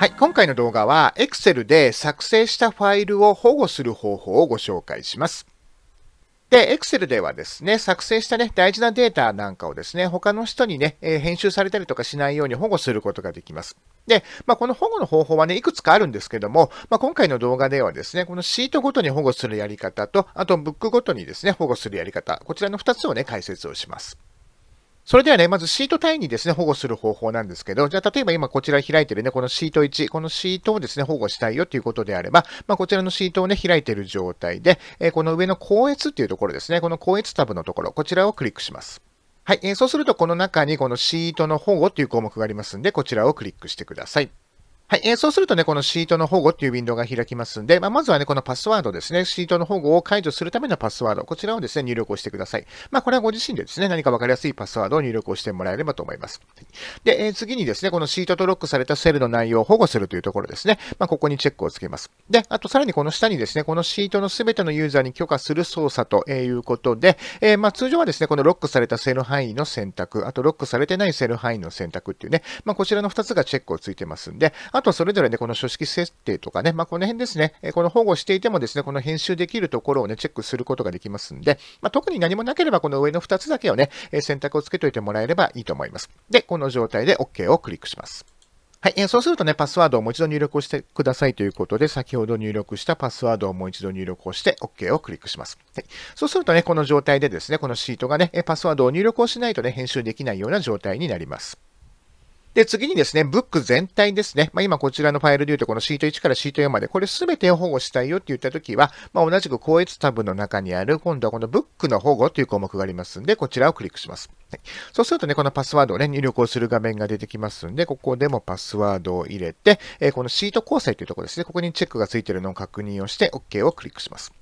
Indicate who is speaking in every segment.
Speaker 1: はい、今回の動画は Excel で作成したファイルを保護する方法をご紹介します。で、Excel ではですね、作成したね、大事なデータなんかをですね、他の人にね、えー、編集されたりとかしないように保護することができます。で、まあ、この保護の方法はね、いくつかあるんですけども、まあ、今回の動画ではですね、このシートごとに保護するやり方と、あとブックごとにですね、保護するやり方、こちらの2つをね、解説をします。それではね、まずシート単位にですね、保護する方法なんですけど、じゃあ例えば今こちら開いてるね、このシート1、このシートをですね、保護したいよということであれば、まあ、こちらのシートをね、開いてる状態で、えこの上の高越っていうところですね、この高越タブのところ、こちらをクリックします。はい、えそうするとこの中にこのシートの保護っていう項目がありますんで、こちらをクリックしてください。はい、えー、そうするとね、このシートの保護っていうウィンドウが開きますんで、まあ、まずはね、このパスワードですね、シートの保護を解除するためのパスワード、こちらをですね、入力をしてください。まあ、これはご自身でですね、何かわかりやすいパスワードを入力をしてもらえればと思います。で、えー、次にですね、このシートとロックされたセルの内容を保護するというところですね、まあ、ここにチェックをつけます。で、あとさらにこの下にですね、このシートのすべてのユーザーに許可する操作ということで、えー、まあ、通常はですね、このロックされたセル範囲の選択、あとロックされてないセル範囲の選択っていうね、まあ、こちらの2つがチェックをついてますんで、あとそれぞれね、この書式設定とかね、まあ、この辺ですね、この保護していてもですね、この編集できるところをね、チェックすることができますんで、まあ、特に何もなければこの上の2つだけをね、選択をつけといてもらえればいいと思います。で、この状態で OK をクリックします。はい、えー、そうするとね、パスワードをもう一度入力をしてくださいということで、先ほど入力したパスワードをもう一度入力をして、OK をクリックします。はい、そうするとね、この状態でですね、このシートがね、パスワードを入力をしないとね、編集できないような状態になります。で、次にですね、ブック全体ですね。まあ、今こちらのファイルで言うと、このシート1からシート4まで、これすべてを保護したいよって言ったときは、まあ、同じく高閲タブの中にある、今度はこのブックの保護という項目がありますんで、こちらをクリックします。はい、そうするとね、このパスワードをね、入力をする画面が出てきますんで、ここでもパスワードを入れて、えこのシート構成というところですね、ここにチェックがついているのを確認をして、OK をクリックします。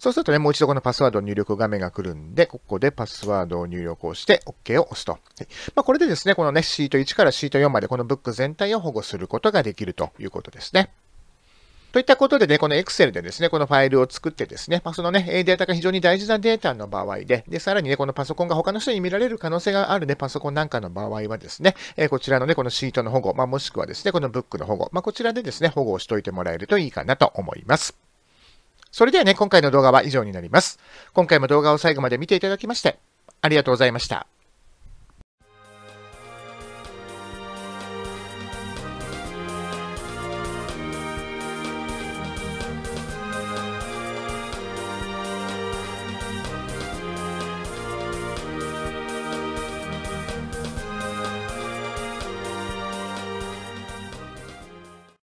Speaker 1: そうするとね、もう一度このパスワード入力画面が来るんで、ここでパスワードを入力をして OK を押すと。まあ、これでですね、このね、シート1からシート4までこのブック全体を保護することができるということですね。といったことでね、この Excel でですね、このファイルを作ってですね、まあ、そのね、データが非常に大事なデータの場合で、で、さらにね、このパソコンが他の人に見られる可能性があるね、パソコンなんかの場合はですね、えこちらのね、このシートの保護、まあ、もしくはですね、このブックの保護、まあ、こちらでですね、保護をしておいてもらえるといいかなと思います。それではね、今回の動画は以上になります。今回も動画を最後まで見ていただきまして、ありがとうございました。